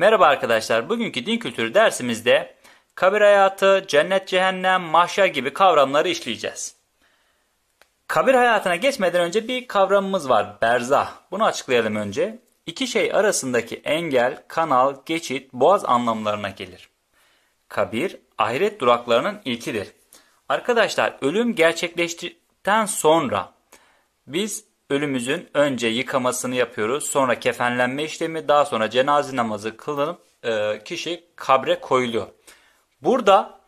Merhaba arkadaşlar. Bugünkü din kültürü dersimizde kabir hayatı, cennet, cehennem, mahşer gibi kavramları işleyeceğiz. Kabir hayatına geçmeden önce bir kavramımız var. Berzah. Bunu açıklayalım önce. İki şey arasındaki engel, kanal, geçit, boğaz anlamlarına gelir. Kabir, ahiret duraklarının ilkidir. Arkadaşlar ölüm gerçekleştikten sonra biz Ölümümüzün önce yıkamasını yapıyoruz. Sonra kefenlenme işlemi daha sonra cenaze namazı kılınıp e, kişi kabre koyuluyor. Burada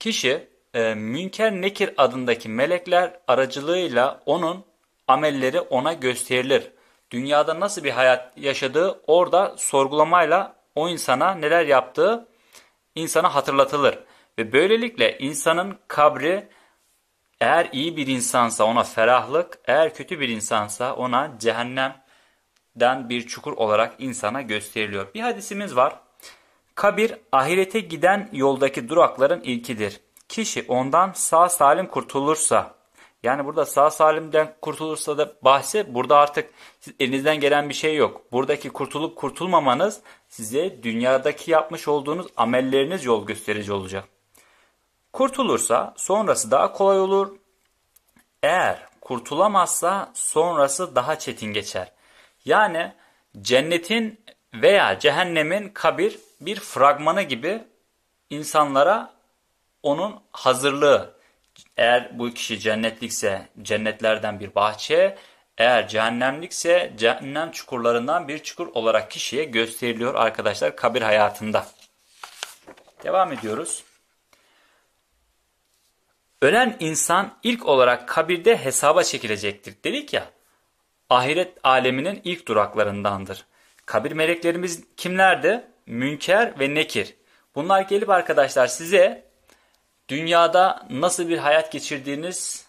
kişi e, Münker Nekir adındaki melekler aracılığıyla onun amelleri ona gösterilir. Dünyada nasıl bir hayat yaşadığı orada sorgulamayla o insana neler yaptığı insana hatırlatılır. Ve böylelikle insanın kabri eğer iyi bir insansa ona ferahlık, eğer kötü bir insansa ona cehennemden bir çukur olarak insana gösteriliyor. Bir hadisimiz var. Kabir ahirete giden yoldaki durakların ilkidir. Kişi ondan sağ salim kurtulursa, yani burada sağ salimden kurtulursa da bahsi burada artık elinizden gelen bir şey yok. Buradaki kurtulup kurtulmamanız size dünyadaki yapmış olduğunuz amelleriniz yol gösterici olacak. Kurtulursa sonrası daha kolay olur. Eğer kurtulamazsa sonrası daha çetin geçer. Yani cennetin veya cehennemin kabir bir fragmanı gibi insanlara onun hazırlığı. Eğer bu kişi cennetlikse cennetlerden bir bahçe, eğer cehennemlikse cehennem çukurlarından bir çukur olarak kişiye gösteriliyor arkadaşlar kabir hayatında. Devam ediyoruz. Ölen insan ilk olarak kabirde hesaba çekilecektir dedik ya. Ahiret aleminin ilk duraklarındandır. Kabir meleklerimiz kimlerdi? Münker ve Nekir. Bunlar gelip arkadaşlar size dünyada nasıl bir hayat geçirdiğiniz,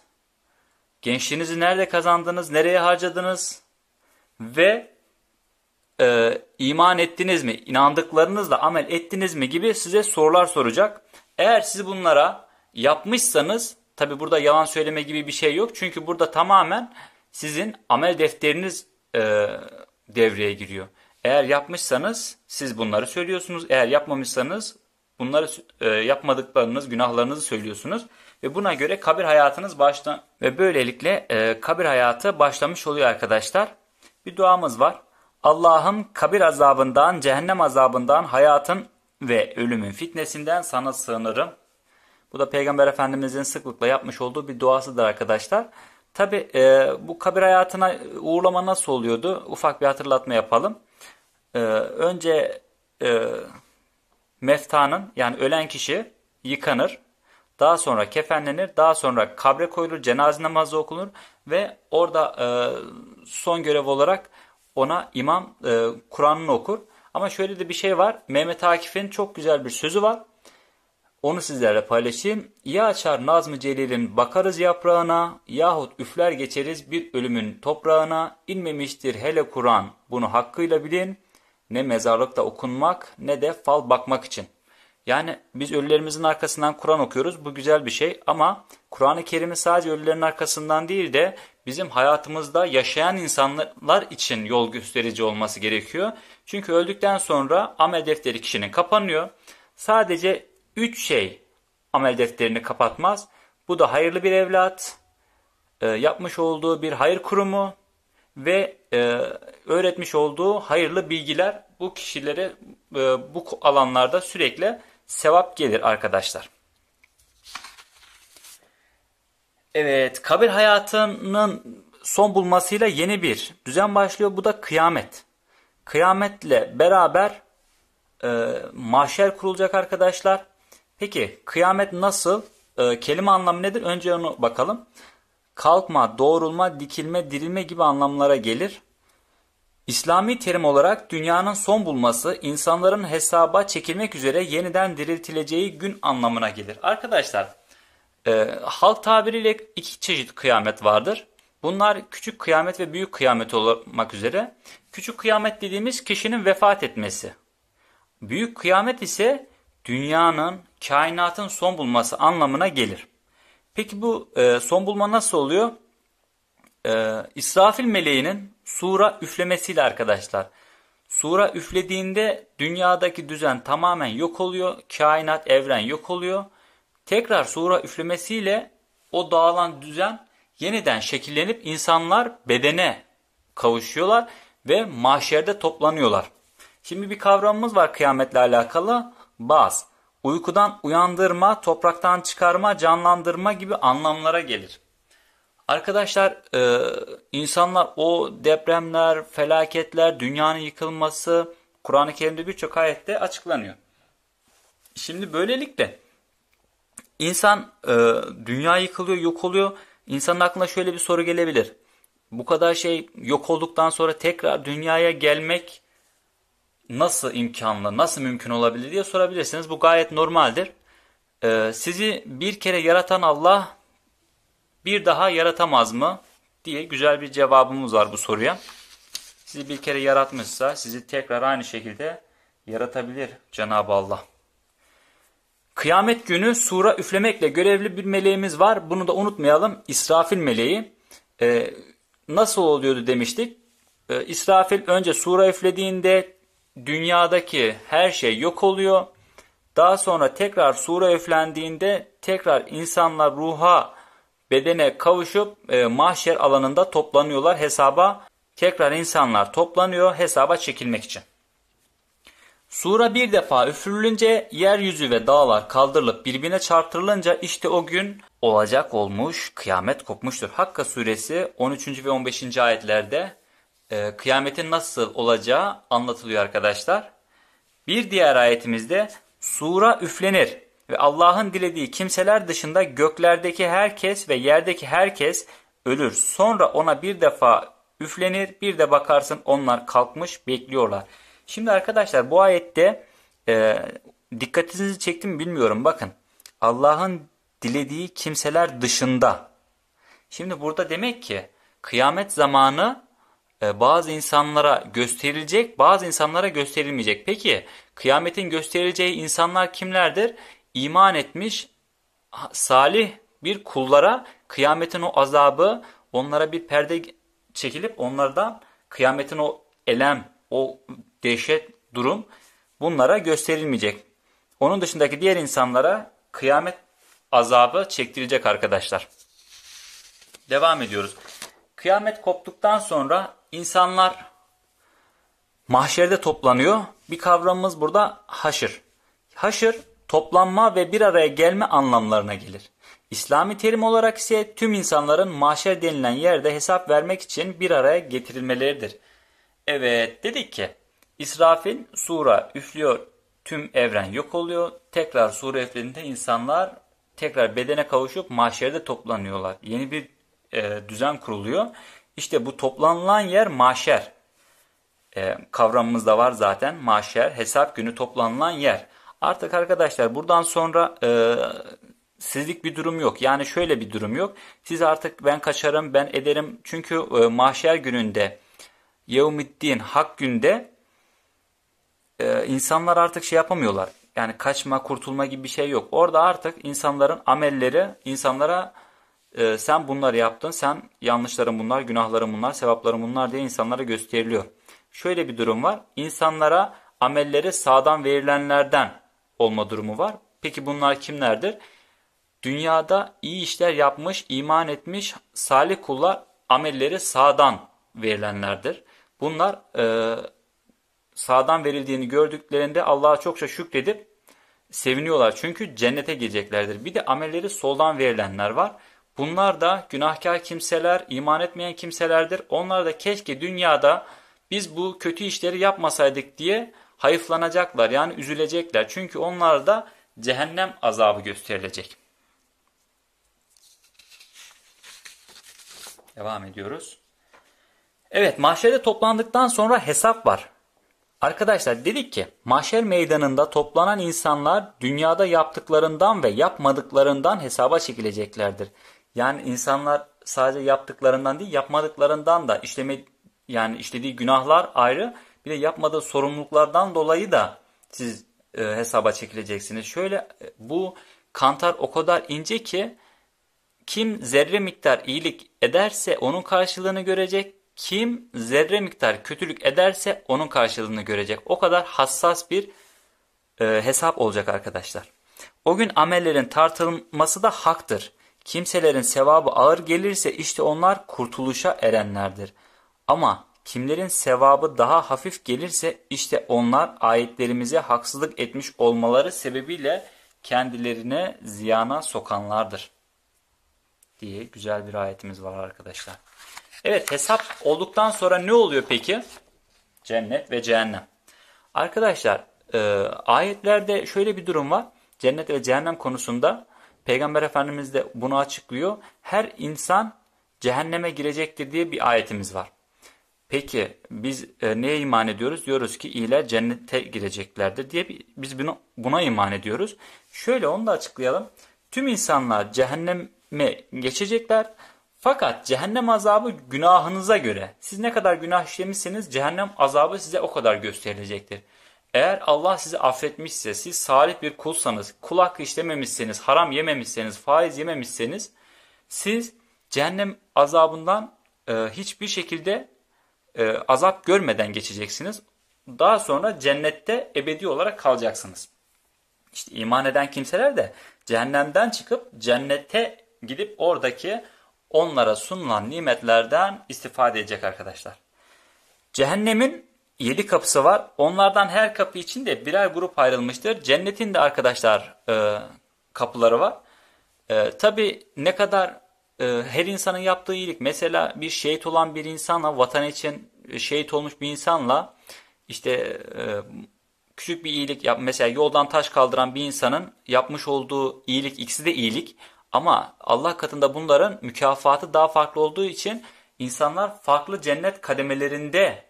gençliğinizi nerede kazandınız, nereye harcadınız ve e, iman ettiniz mi, inandıklarınızla amel ettiniz mi gibi size sorular soracak. Eğer siz bunlara yapmışsanız tabi burada yalan söyleme gibi bir şey yok. Çünkü burada tamamen sizin amel defteriniz e, devreye giriyor. Eğer yapmışsanız siz bunları söylüyorsunuz. Eğer yapmamışsanız bunları e, yapmadıklarınız, günahlarınızı söylüyorsunuz. Ve buna göre kabir hayatınız başla ve böylelikle e, kabir hayatı başlamış oluyor arkadaşlar. Bir duamız var. Allah'ım kabir azabından, cehennem azabından, hayatın ve ölümün fitnesinden sana sığınırım. Bu da Peygamber Efendimizin sıklıkla yapmış olduğu bir duasıdır arkadaşlar. Tabi e, bu kabir hayatına uğurlama nasıl oluyordu? Ufak bir hatırlatma yapalım. E, önce e, meftanın yani ölen kişi yıkanır. Daha sonra kefenlenir. Daha sonra kabre koyulur. Cenaze namazı okunur. Ve orada e, son görev olarak ona imam e, Kur'an'ını okur. Ama şöyle de bir şey var. Mehmet Akif'in çok güzel bir sözü var. Onu sizlerle paylaşayım. Ya açar Nazım Celil'in bakarız yaprağına yahut üfler geçeriz bir ölümün toprağına inmemiştir hele Kur'an. Bunu hakkıyla bilin. Ne mezarlıkta okunmak ne de fal bakmak için. Yani biz ölülerimizin arkasından Kur'an okuyoruz. Bu güzel bir şey ama Kur'an-ı Kerim'i sadece ölülerin arkasından değil de bizim hayatımızda yaşayan insanlar için yol gösterici olması gerekiyor. Çünkü öldükten sonra amel defteri kişinin kapanıyor. Sadece Üç şey amel defterini kapatmaz. Bu da hayırlı bir evlat, e, yapmış olduğu bir hayır kurumu ve e, öğretmiş olduğu hayırlı bilgiler bu kişilere e, bu alanlarda sürekli sevap gelir arkadaşlar. Evet, kabir hayatının son bulmasıyla yeni bir düzen başlıyor. Bu da kıyamet. Kıyametle beraber e, mahşer kurulacak arkadaşlar. Peki kıyamet nasıl? E, kelime anlamı nedir? Önce onu bakalım. Kalkma, doğrulma, dikilme, dirilme gibi anlamlara gelir. İslami terim olarak dünyanın son bulması insanların hesaba çekilmek üzere yeniden diriltileceği gün anlamına gelir. Arkadaşlar e, halk tabiriyle iki çeşit kıyamet vardır. Bunlar küçük kıyamet ve büyük kıyamet olmak üzere. Küçük kıyamet dediğimiz kişinin vefat etmesi. Büyük kıyamet ise dünyanın kainatın son bulması anlamına gelir. Peki bu e, son bulma nasıl oluyor? E, İsrafil meleğinin sura üflemesiyle arkadaşlar. Sura üflediğinde dünyadaki düzen tamamen yok oluyor. Kainat, evren yok oluyor. Tekrar sura üflemesiyle o dağılan düzen yeniden şekillenip insanlar bedene kavuşuyorlar ve mahşerde toplanıyorlar. Şimdi bir kavramımız var kıyametle alakalı. Baz uykudan uyandırma, topraktan çıkarma, canlandırma gibi anlamlara gelir. Arkadaşlar e, insanlar o depremler, felaketler, dünyanın yıkılması Kur'an-ı Kerim'de birçok ayette açıklanıyor. Şimdi böylelikle insan e, dünya yıkılıyor, yok oluyor. İnsanın aklına şöyle bir soru gelebilir. Bu kadar şey yok olduktan sonra tekrar dünyaya gelmek nasıl imkanlı, nasıl mümkün olabilir diye sorabilirsiniz. Bu gayet normaldir. Ee, sizi bir kere yaratan Allah bir daha yaratamaz mı diye güzel bir cevabımız var bu soruya. Sizi bir kere yaratmışsa sizi tekrar aynı şekilde yaratabilir Cenab-ı Allah. Kıyamet günü sura üflemekle görevli bir meleğimiz var. Bunu da unutmayalım. İsrafil meleği. Ee, nasıl oluyordu demiştik. Ee, İsrafil önce sura üflediğinde dünyadaki her şey yok oluyor. Daha sonra tekrar Sura üflendiğinde tekrar insanlar ruha bedene kavuşup e, mahşer alanında toplanıyorlar hesaba. Tekrar insanlar toplanıyor hesaba çekilmek için. Sura bir defa üfürülünce yeryüzü ve dağlar kaldırılıp birbirine çarptırılınca işte o gün olacak olmuş kıyamet kopmuştur. Hakka suresi 13. ve 15. ayetlerde e, kıyametin nasıl olacağı anlatılıyor arkadaşlar. Bir diğer ayetimizde sura üflenir ve Allah'ın dilediği kimseler dışında göklerdeki herkes ve yerdeki herkes ölür. Sonra ona bir defa üflenir bir de bakarsın onlar kalkmış bekliyorlar. Şimdi arkadaşlar bu ayette e, dikkatinizi çektim bilmiyorum bakın Allah'ın dilediği kimseler dışında. Şimdi burada demek ki kıyamet zamanı ee, bazı insanlara gösterilecek, bazı insanlara gösterilmeyecek. Peki kıyametin gösterileceği insanlar kimlerdir? İman etmiş salih bir kullara kıyametin o azabı onlara bir perde çekilip onlardan kıyametin o elem, o dehşet durum bunlara gösterilmeyecek. Onun dışındaki diğer insanlara kıyamet azabı çektirecek arkadaşlar. Devam ediyoruz. Kıyamet koptuktan sonra İnsanlar mahşerde toplanıyor. Bir kavramımız burada haşır. Haşır toplanma ve bir araya gelme anlamlarına gelir. İslami terim olarak ise tüm insanların mahşer denilen yerde hesap vermek için bir araya getirilmeleridir. Evet dedik ki İsrafil sura üflüyor tüm evren yok oluyor. Tekrar sura üflediğinde insanlar tekrar bedene kavuşup mahşerde toplanıyorlar. Yeni bir e, düzen kuruluyor. İşte bu toplanılan yer maşer E, kavramımız da var zaten maşer hesap günü toplanılan yer. Artık arkadaşlar buradan sonra e, sizlik bir durum yok. Yani şöyle bir durum yok. Siz artık ben kaçarım ben ederim. Çünkü e, mahşer gününde Yevmiddin hak günde e, insanlar artık şey yapamıyorlar. Yani kaçma kurtulma gibi bir şey yok. Orada artık insanların amelleri insanlara e, sen bunları yaptın, sen yanlışların bunlar, günahların bunlar, sevapların bunlar diye insanlara gösteriliyor. Şöyle bir durum var. İnsanlara amelleri sağdan verilenlerden olma durumu var. Peki bunlar kimlerdir? Dünyada iyi işler yapmış, iman etmiş salih kullar amelleri sağdan verilenlerdir. Bunlar e, sağdan verildiğini gördüklerinde Allah'a çokça şükredip seviniyorlar. Çünkü cennete gireceklerdir. Bir de amelleri soldan verilenler var. Bunlar da günahkar kimseler, iman etmeyen kimselerdir. Onlar da keşke dünyada biz bu kötü işleri yapmasaydık diye hayıflanacaklar yani üzülecekler. Çünkü onlar da cehennem azabı gösterilecek. Devam ediyoruz. Evet mahşerde toplandıktan sonra hesap var. Arkadaşlar dedik ki mahşer meydanında toplanan insanlar dünyada yaptıklarından ve yapmadıklarından hesaba çekileceklerdir. Yani insanlar sadece yaptıklarından değil yapmadıklarından da işleme yani işlediği günahlar ayrı bir de yapmadığı sorumluluklardan dolayı da siz e, hesaba çekileceksiniz. Şöyle e, bu kantar o kadar ince ki kim zerre miktar iyilik ederse onun karşılığını görecek. Kim zerre miktar kötülük ederse onun karşılığını görecek. O kadar hassas bir e, hesap olacak arkadaşlar. O gün amellerin tartılması da haktır. Kimselerin sevabı ağır gelirse işte onlar kurtuluşa erenlerdir. Ama kimlerin sevabı daha hafif gelirse işte onlar ayetlerimize haksızlık etmiş olmaları sebebiyle kendilerine ziyana sokanlardır. Diye güzel bir ayetimiz var arkadaşlar. Evet hesap olduktan sonra ne oluyor peki? Cennet ve cehennem. Arkadaşlar e, ayetlerde şöyle bir durum var. Cennet ve cehennem konusunda Peygamber Efendimiz de bunu açıklıyor. Her insan cehenneme girecektir diye bir ayetimiz var. Peki biz e, neye iman ediyoruz? Diyoruz ki iyiler cennete gireceklerdir diye bir, biz buna, buna iman ediyoruz. Şöyle onu da açıklayalım. Tüm insanlar cehenneme geçecekler. Fakat cehennem azabı günahınıza göre. Siz ne kadar günah işlemişseniz cehennem azabı size o kadar gösterilecektir. Eğer Allah sizi affetmişse, siz salih bir kulsanız, kul hakkı işlememişseniz, haram yememişseniz, faiz yememişseniz, siz cehennem azabından e, hiçbir şekilde e, azap görmeden geçeceksiniz. Daha sonra cennette ebedi olarak kalacaksınız. İşte iman eden kimseler de cehennemden çıkıp cennete gidip oradaki onlara sunulan nimetlerden istifade edecek arkadaşlar. Cehennemin yedi kapısı var. Onlardan her kapı için de birer grup ayrılmıştır. Cennetin de arkadaşlar e, kapıları var. E, Tabi ne kadar e, her insanın yaptığı iyilik. Mesela bir şehit olan bir insanla vatan için e, şehit olmuş bir insanla işte e, küçük bir iyilik yap mesela yoldan taş kaldıran bir insanın yapmış olduğu iyilik ikisi de iyilik ama Allah katında bunların mükafatı daha farklı olduğu için insanlar farklı cennet kademelerinde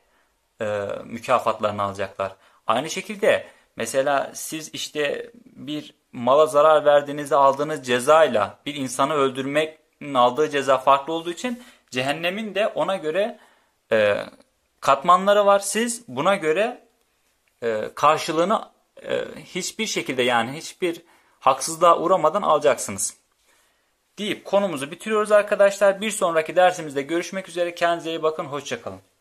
e, mükafatlarını alacaklar. Aynı şekilde mesela siz işte bir mala zarar verdiğinizde aldığınız cezayla bir insanı öldürmenin aldığı ceza farklı olduğu için cehennemin de ona göre e, katmanları var. Siz buna göre e, karşılığını e, hiçbir şekilde yani hiçbir haksızlığa uğramadan alacaksınız. Deyip konumuzu bitiriyoruz arkadaşlar. Bir sonraki dersimizde görüşmek üzere. Kendinize iyi bakın. Hoşçakalın.